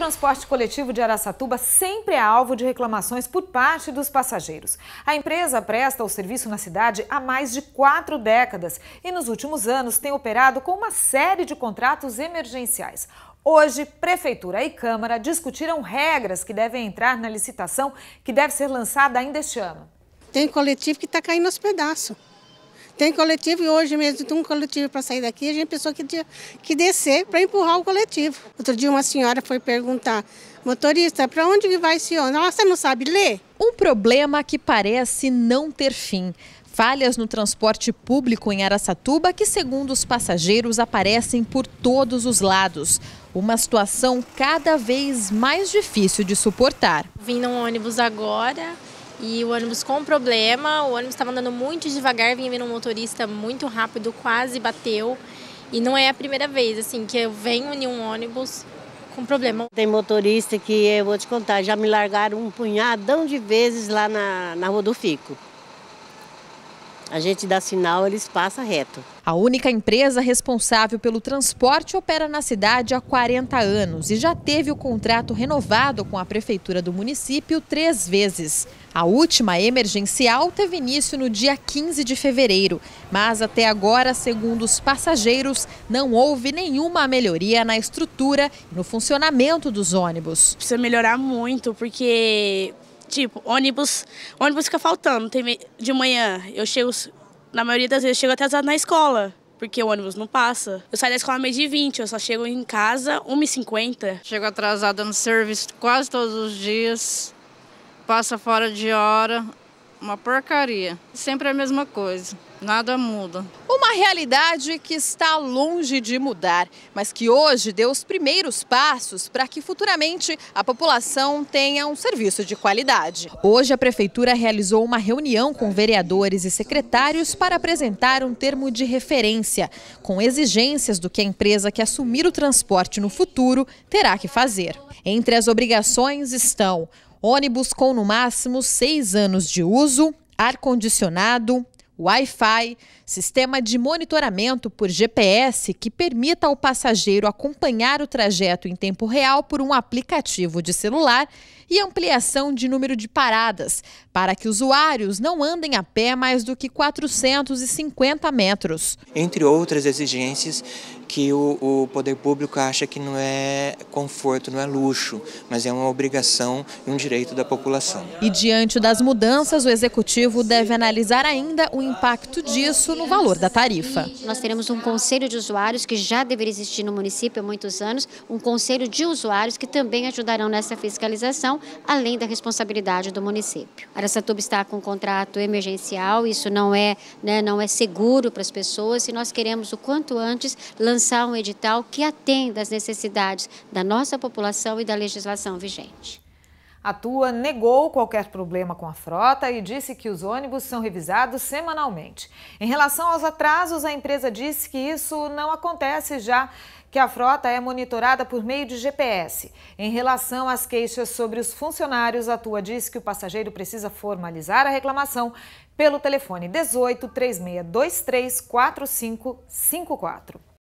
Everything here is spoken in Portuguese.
transporte coletivo de Araçatuba sempre é alvo de reclamações por parte dos passageiros. A empresa presta o serviço na cidade há mais de quatro décadas e nos últimos anos tem operado com uma série de contratos emergenciais. Hoje, Prefeitura e Câmara discutiram regras que devem entrar na licitação que deve ser lançada ainda este ano. Tem coletivo que está caindo aos pedaços. Tem coletivo e hoje mesmo tem um coletivo para sair daqui, a gente pensou que tinha que descer para empurrar o coletivo. Outro dia uma senhora foi perguntar, motorista, para onde vai esse ônibus? Nossa, você não sabe ler? Um problema que parece não ter fim. Falhas no transporte público em Araçatuba que, segundo os passageiros, aparecem por todos os lados. Uma situação cada vez mais difícil de suportar. Vim num ônibus agora, e o ônibus com problema, o ônibus estava andando muito devagar, vinha vindo um motorista muito rápido, quase bateu. E não é a primeira vez, assim, que eu venho em um ônibus com problema. Tem motorista que, eu vou te contar, já me largaram um punhadão de vezes lá na, na Rua do Fico. A gente dá sinal, eles passam reto. A única empresa responsável pelo transporte opera na cidade há 40 anos e já teve o contrato renovado com a prefeitura do município três vezes. A última emergencial teve início no dia 15 de fevereiro, mas até agora, segundo os passageiros, não houve nenhuma melhoria na estrutura e no funcionamento dos ônibus. Precisa melhorar muito, porque Tipo, ônibus, ônibus fica faltando. Tem, de manhã eu chego, na maioria das vezes, eu chego atrasado na escola porque o ônibus não passa. Eu saio da escola meio de 20, eu só chego em casa 1h50. Chego atrasada no serviço quase todos os dias, passa fora de hora, uma porcaria. Sempre a mesma coisa, nada muda. Uma realidade que está longe de mudar, mas que hoje deu os primeiros passos para que futuramente a população tenha um serviço de qualidade. Hoje a prefeitura realizou uma reunião com vereadores e secretários para apresentar um termo de referência, com exigências do que a empresa que assumir o transporte no futuro terá que fazer. Entre as obrigações estão ônibus com no máximo seis anos de uso, ar-condicionado, Wi-Fi, sistema de monitoramento por GPS que permita ao passageiro acompanhar o trajeto em tempo real por um aplicativo de celular e ampliação de número de paradas, para que usuários não andem a pé mais do que 450 metros. Entre outras exigências que o, o, poder público acha que não é conforto, não é luxo, mas é uma obrigação e um direito da população. E diante das mudanças, o executivo deve analisar ainda o impacto disso no valor da tarifa. Nós teremos um conselho de usuários que já deveria existir no município há muitos anos, um conselho de usuários que também ajudarão nessa fiscalização, além da responsabilidade do município. Aracatuba está com um contrato emergencial, isso não é, né, não é seguro para as pessoas e nós queremos o quanto antes lançar lançar um edital que atenda às necessidades da nossa população e da legislação vigente. A Tua negou qualquer problema com a frota e disse que os ônibus são revisados semanalmente. Em relação aos atrasos, a empresa disse que isso não acontece já que a frota é monitorada por meio de GPS. Em relação às queixas sobre os funcionários, a Tua diz que o passageiro precisa formalizar a reclamação pelo telefone 18 3623 4554.